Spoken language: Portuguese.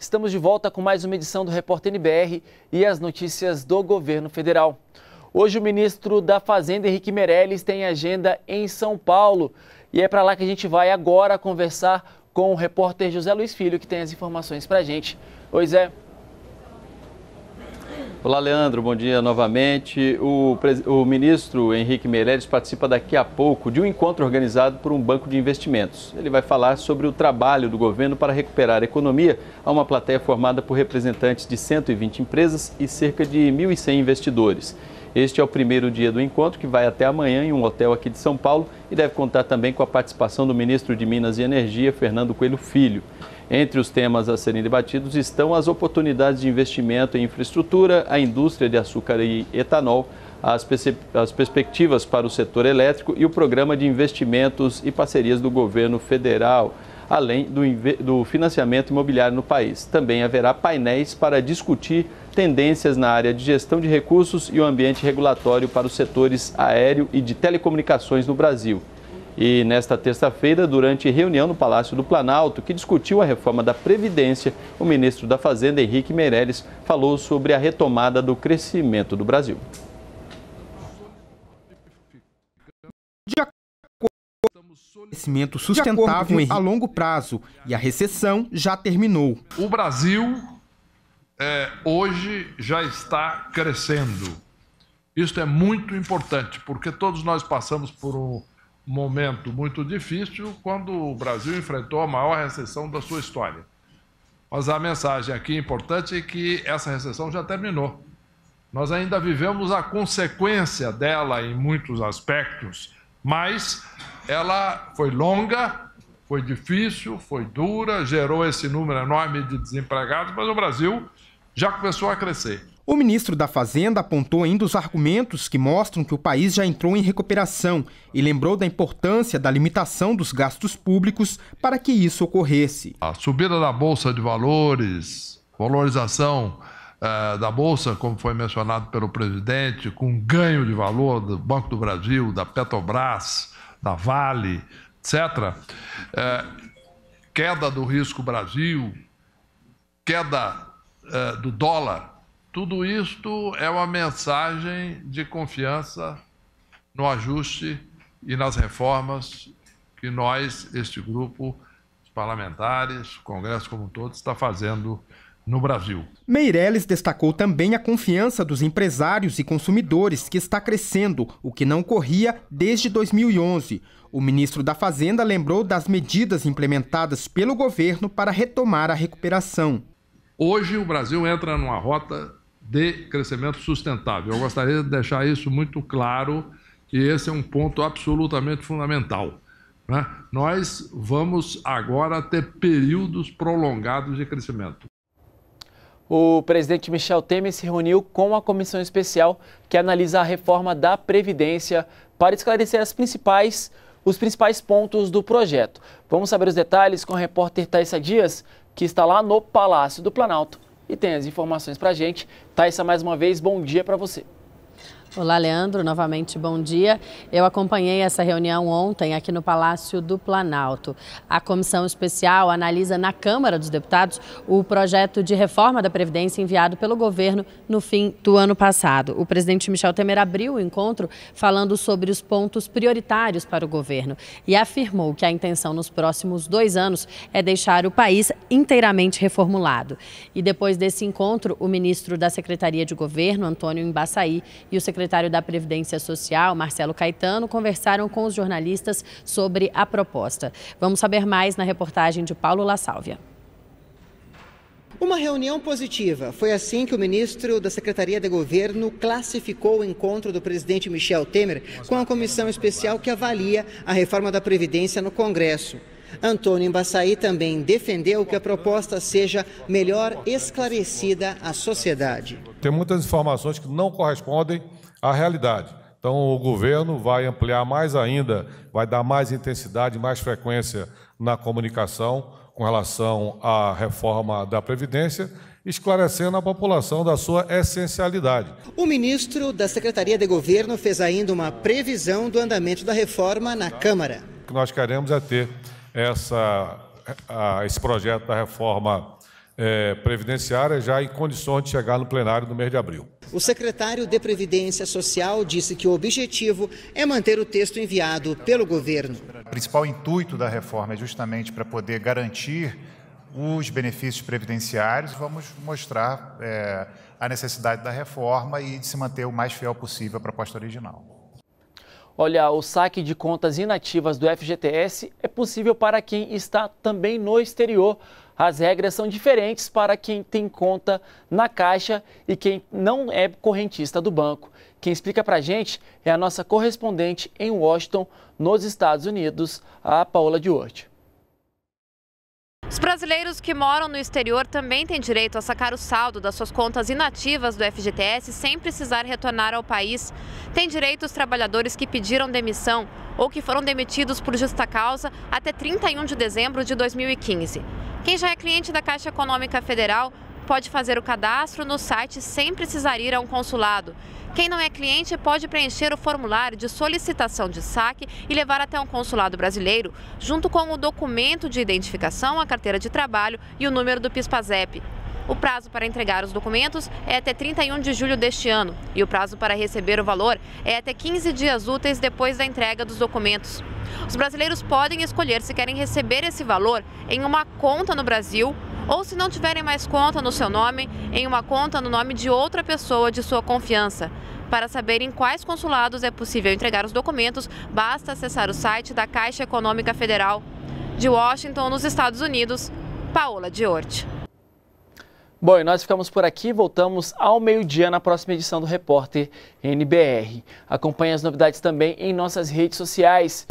Estamos de volta com mais uma edição do Repórter NBR e as notícias do governo federal. Hoje o ministro da Fazenda, Henrique Meirelles, tem agenda em São Paulo e é para lá que a gente vai agora conversar com o repórter José Luiz Filho, que tem as informações para a gente. Pois é. Olá, Leandro, bom dia novamente. O, o, ministro Henrique Meirelles participa daqui a pouco de um encontro organizado por um banco de investimentos. Ele vai falar sobre o trabalho do governo para recuperar a economia a uma plateia formada por representantes de 120 empresas e cerca de 1.100 investidores. Este é o primeiro dia do encontro, que vai até amanhã em um hotel aqui de São Paulo e deve contar também com a participação do ministro de Minas e Energia, Fernando Coelho Filho. Entre os temas a serem debatidos estão as oportunidades de investimento em infraestrutura, a indústria de açúcar e etanol, as, as perspectivas para o setor elétrico e o programa de investimentos e parcerias do governo federal além do, do, financiamento imobiliário no país. Também haverá painéis para discutir tendências na área de gestão de recursos e o ambiente regulatório para os setores aéreo e de telecomunicações no Brasil. E nesta terça-feira, durante reunião no Palácio do Planalto, que discutiu a reforma da Previdência, o ministro da Fazenda, Henrique Meirelles, falou sobre a retomada do crescimento do Brasil. crescimento sustentável a longo prazo e a recessão já terminou. O Brasil é, hoje já está crescendo. Isso é muito importante, porque todos nós passamos por um momento muito difícil quando o Brasil enfrentou a maior recessão da sua história. Mas a mensagem aqui importante é que essa recessão já terminou. Nós ainda vivemos a consequência dela em muitos aspectos, mas ela foi longa, foi difícil, foi dura, gerou esse número enorme de desempregados, mas o Brasil já começou a crescer. O ministro da Fazenda apontou ainda os argumentos que mostram que o país já entrou em recuperação e lembrou da importância da limitação dos gastos públicos para que isso ocorresse. A subida da Bolsa de Valores, valorização eh, da Bolsa, como foi mencionado pelo presidente, com ganho de valor do Banco do Brasil, da Petrobras, da Vale, etc., eh, queda do risco Brasil, queda eh, do dólar. Tudo isto é uma mensagem de confiança no ajuste e nas reformas que nós, este grupo, os parlamentares, o Congresso como um todo, está fazendo no Brasil. Meirelles destacou também a confiança dos empresários e consumidores, que está crescendo, o que não corria desde 2011. O ministro da Fazenda lembrou das medidas implementadas pelo governo para retomar a recuperação. Hoje o Brasil entra numa rota de crescimento sustentável. Eu gostaria de deixar isso muito claro e esse é um ponto absolutamente fundamental. Né? Nós vamos agora ter períodos prolongados de crescimento. O presidente Michel Temer se reuniu com a comissão especial que analisa a reforma da Previdência para esclarecer as principais, os principais pontos do projeto. Vamos saber os detalhes com o repórter Thaisa Dias que está lá no Palácio do Planalto e tem as informações para a gente. Thaisa, mais uma vez, bom dia para você. Olá, Leandro. Novamente, bom dia. Eu acompanhei essa reunião ontem aqui no Palácio do Planalto. A comissão especial analisa na Câmara dos Deputados o projeto de reforma da Previdência enviado pelo governo no fim do ano passado. O presidente Michel Temer abriu o encontro falando sobre os pontos prioritários para o governo e afirmou que a intenção nos próximos dois anos é deixar o país inteiramente reformulado. E depois desse encontro, o ministro da Secretaria de Governo, Antônio Embaçaí, e o secretário secretário da Previdência Social, Marcelo Caetano, conversaram com os jornalistas sobre a proposta. Vamos saber mais na reportagem de Paulo La Sálvia. Uma reunião positiva. Foi assim que o ministro da Secretaria de Governo classificou o encontro do presidente Michel Temer com a comissão especial que avalia a reforma da Previdência no Congresso. Antônio Embaçaí também defendeu que a proposta seja melhor esclarecida à sociedade. Tem muitas informações que não correspondem à realidade. Então, o governo vai ampliar mais ainda, vai dar mais intensidade, mais frequência na comunicação com relação à reforma da Previdência esclarecendo a população da sua essencialidade. O ministro da Secretaria de Governo fez ainda uma previsão do andamento da reforma na Câmara. O que nós queremos é ter essa, a, esse projeto da reforma é, previdenciária já em condições de chegar no plenário no mês de abril. O secretário de Previdência Social disse que o objetivo é manter o texto enviado pelo governo. O principal intuito da reforma é justamente para poder garantir os benefícios previdenciários. Vamos mostrar é, a necessidade da reforma e de se manter o mais fiel possível à proposta original. Olha, o saque de contas inativas do FGTS é possível para quem está também no exterior. As regras são diferentes para quem tem conta na Caixa e quem não é correntista do banco. Quem explica para a gente é a nossa correspondente em Washington, nos Estados Unidos, a Paula Diorte. Os brasileiros que moram no exterior também têm direito a sacar o saldo das suas contas inativas do FGTS sem precisar retornar ao país. Tem direito os trabalhadores que pediram demissão ou que foram demitidos por justa causa até 31 de dezembro de 2015. Quem já é cliente da Caixa Econômica Federal pode fazer o cadastro no site sem precisar ir a um consulado. Quem não é cliente pode preencher o formulário de solicitação de saque e levar até um consulado brasileiro, junto com o documento de identificação, a carteira de trabalho e o número do PISPAZEP. O prazo para entregar os documentos é até 31 de julho deste ano e o prazo para receber o valor é até 15 dias úteis depois da entrega dos documentos. Os brasileiros podem escolher se querem receber esse valor em uma conta no Brasil ou se não tiverem mais conta no seu nome, em uma conta no nome de outra pessoa de sua confiança. Para saber em quais consulados é possível entregar os documentos, basta acessar o site da Caixa Econômica Federal. De Washington, nos Estados Unidos, Paola Diorte. Bom, e nós ficamos por aqui. Voltamos ao meio-dia na próxima edição do Repórter NBR. Acompanhe as novidades também em nossas redes sociais.